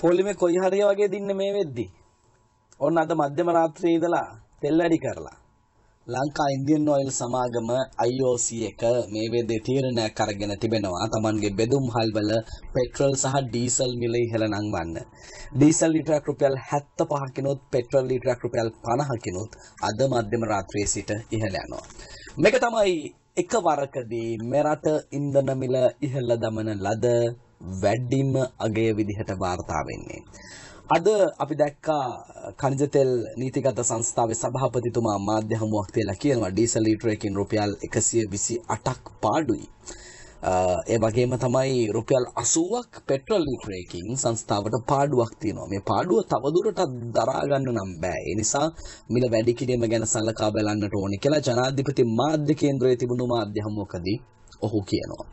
පොලිමේ කොයි හරිය වගේ දින්න මේ වෙද්දි. ඔන්න අද මධ්‍යම රාත්‍රියේ ඉඳලා තෙල් වැඩි කරලා ලංකා ඉන්දියන් ඔයිල් සමාගම IOC එක මේ වෙද්දී තීරණයක් අරගෙන තිබෙනවා Tamanගේ බෙදුම් හල්වල පෙට්‍රල් සහ ඩීසල් මිල ඉහළ නංවන්න. ඩීසල් ලීටරයක් රුපියල් 75 කිනුත් පෙට්‍රල් ලීටරයක් රුපියල් 50 කිනුත් අද මධ්‍යම රාත්‍රියේ සිට ඉහළ යනවා. මේක තමයි එක වරකදී මෙරට ඉන්ධන මිල ඉහළ දමන ලද වැඩිම අගය විදිහට වාර්තා වෙන්නේ. අද අපි දැක්කා කනිජ තෙල් නීතිගත සංස්ථාවේ සභාපතිතුමා මාධ්‍ය හමුවක් තියලා කියනවා ඩීසල් ලීටරයකින් රුපියල් 128ක් පාඩුයි. ඒ වගේම තමයි රුපියල් 80ක් පෙට්‍රල් ලිටරයකින් සංස්ථාවට පාඩුවක් තියෙනවා. මේ පාඩුව තවදුරටත් දරා ගන්න නම් බෑ. ඒ නිසා මිල වැඩි කිරීම ගැන සලකා බලන්නට ඕනි කියලා ජනාධිපති මාධ්‍ය කේන්ද්‍රයේ තිබුණු මාධ්‍ය හමුවකදී ඔහු කියනවා.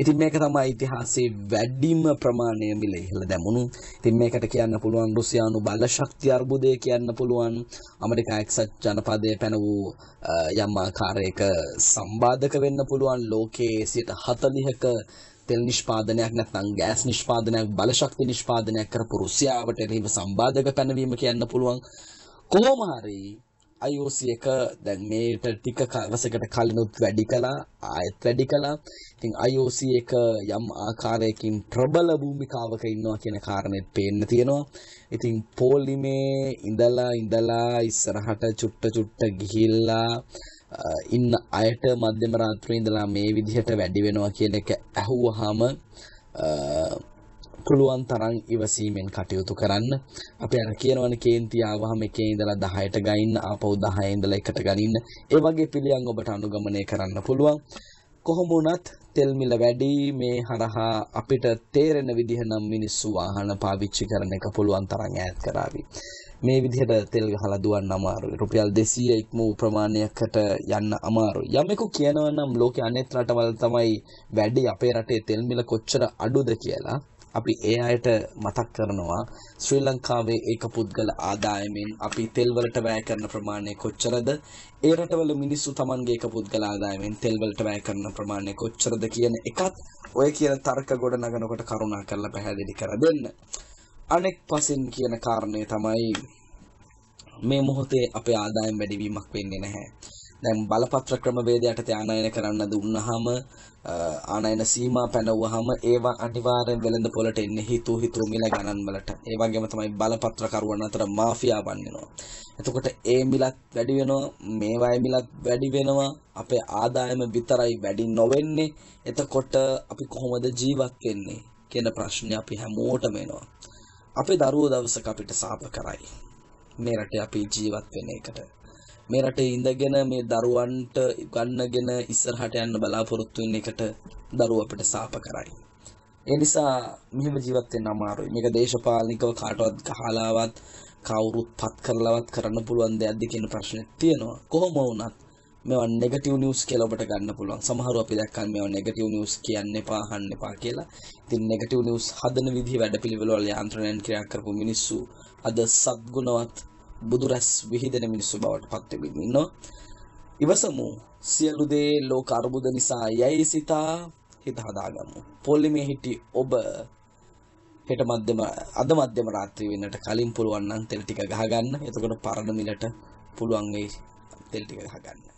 ඉතින් මේක තමයි ඉතිහාසයේ වැඩිම ප්‍රමාණය මිල ඉහළ දැමුණු. ඉතින් මේකට කියන්න පුළුවන් රුසියානු බලශක්ති අර්බුදය කියන්න පුළුවන්. ඇමරිකා එක්සත් ජනපදයේ පැන වූ යම් ආකාරයක සම්බාධක වෙන්න පුළුවන්. ලෝකයේ 70 2010ක තෙල් නිෂ්පාදනයක් නැත්නම් ගෑස් නිෂ්පාදනයක් බලශක්ති නිෂ්පාදනයක් කරපු රුසියාවට එරෙහිව සම්බාධක පැනවීම කියන්න පුළුවන් කොහොම හරි IOC එක දැන් මේට ටික කවසකට කලිනුත් වැඩි කළා ආයෙත් වැඩි කළා. ඉතින් IOC එක යම් ආකාරයකින් ප්‍රබල භූමිකාවක ඉන්නවා කියන කාරණේත් පේන්න තියෙනවා. ඉතින් පෝලිමේ ඉඳලා ඉඳලා ඉස්සරහට චුට්ට චුට්ට ගිහිල්ලා ඉන්න අයට මධ්‍යම රාත්‍රියේ ඉඳලා මේ විදිහට වැඩි වෙනවා කියන එක ඇහුවාම පුළුවන් තරම් ඉවසීමෙන් කටයුතු කරන්න. අපි අර කියනවනේ කේන්ති ආවහම එකේ ඉඳලා 10ට ගනින්න, ආපහු 10 ඉඳලා 1ට ගනින්න. ඒ වගේ පිළියම් ඔබට අනුගමනය කරන්න පුළුවන්. කොහොම වුණත් තෙල් මිල වැඩි මේ හරහා අපිට තේරෙන විදිහ නම් මිනිස්සු වාහන පාවිච්චි කරන එක පුළුවන් තරම් ඈත් කරાવી. මේ විදිහට තෙල් ගහලා දුවන්න අමාරුයි. රුපියල් 200 ඉක්ම වූ ප්‍රමාණයකට යන්න අමාරුයි. යමෙකු කියනවා නම් ලෝකයේ අනෙක් රටවල් තමයි වැඩි අපේ රටේ තෙල් මිල කොච්චර අඩුද කියලා. අපි ඒ අයට මතක් කරනවා ශ්‍රී ලංකාවේ ඒක පුද්ගල ආදායමෙන් අපි තෙල් වලට වැය කරන ප්‍රමාණය කොච්චරද ඒ රටවල මිනිස්සු Tamanගේ ඒක පුද්ගල ආදායමෙන් තෙල් වලට වැය කරන ප්‍රමාණය කොච්චරද කියන එකත් ඔය කියන තර්ක ගොඩ නගනකොට කරුණා කරලා පැහැදිලි කර දෙන්න අනෙක් පසින් කියන කාරණය තමයි මේ මොහොතේ අපේ ආදායම් වැඩිවීමක් වෙන්නේ නැහැ දැන් බලපත්‍ර ක්‍රමවේද යටතේ ආනයන කරන්න දුන්නාම ආනයන සීමා පැනවුවාම ඒවා අනිවාර්යෙන් වෙළඳ පොළට එන්නේ හිතූ හිතූ මිල ගණන් වලට. ඒ වගේම තමයි බලපත්‍ර කරුවන් අතර මාෆියාවන් වෙනවා. එතකොට ඒ මිලත් වැඩි වෙනවා, මේවායි මිලත් වැඩි වෙනවා. අපේ ආදායම විතරයි වැඩි නොවෙන්නේ. එතකොට අපි කොහොමද ජීවත් වෙන්නේ කියන ප්‍රශ්නේ අපි හැමෝටම එනවා. අපේ දරුවෝ දවසක අපිට සාප කරයි. මේ රටේ අපි ජීවත් වෙන එකට. මේ රටේ ඉඳගෙන මේ දරුවන්ට ගන්නගෙන ඉස්සරහට යන්න බලාපොරොත්තු වෙන එකට දරුවෝ අපිට සාප කරයි. ඒ නිසා මෙහෙම ජීවත් වෙන්න අමාරුයි. මේක දේශපාලනිකව කාටවත් ගහලාවත් කවුරුත් පත් කරලවත් කරන්න පුළුවන් දෙයක්ද කියන ප්‍රශ්නයක් තියෙනවා. කොහොම වුණත් මේවා නෙගටිව් නිවුස් කියලා ඔබට ගන්න පුළුවන්. සමහරව අපි දැක්කන් මේවා නෙගටිව් නිවුස් කියන්න එපා අහන්න එපා කියලා. ඉතින් නෙගටිව් නිවුස් හදන විදිහ වැඩපිළිවෙල වල යාන්ත්‍රණයෙන් ක්‍රියා කරපු මිනිස්සු අද සත්ගුණවත් බුදුරැස් විහිදෙන මිනිස්සු බවට පත් වෙමින් ඉන්නවා. ඉවසමු සියලු දේ ලෝක අරුබුද නිසා යයි සිතා හිත හදාගමු. පොලිමේ හිටි ඔබ හෙට මැදම අද මැදම රාත්‍රිය වෙනට කලින් පුළුවන් නම් තෙල් ටික ගහගන්න. එතකොට පරණ මිලට පුළුවන් වෙයි තෙල් ටික ගහගන්න.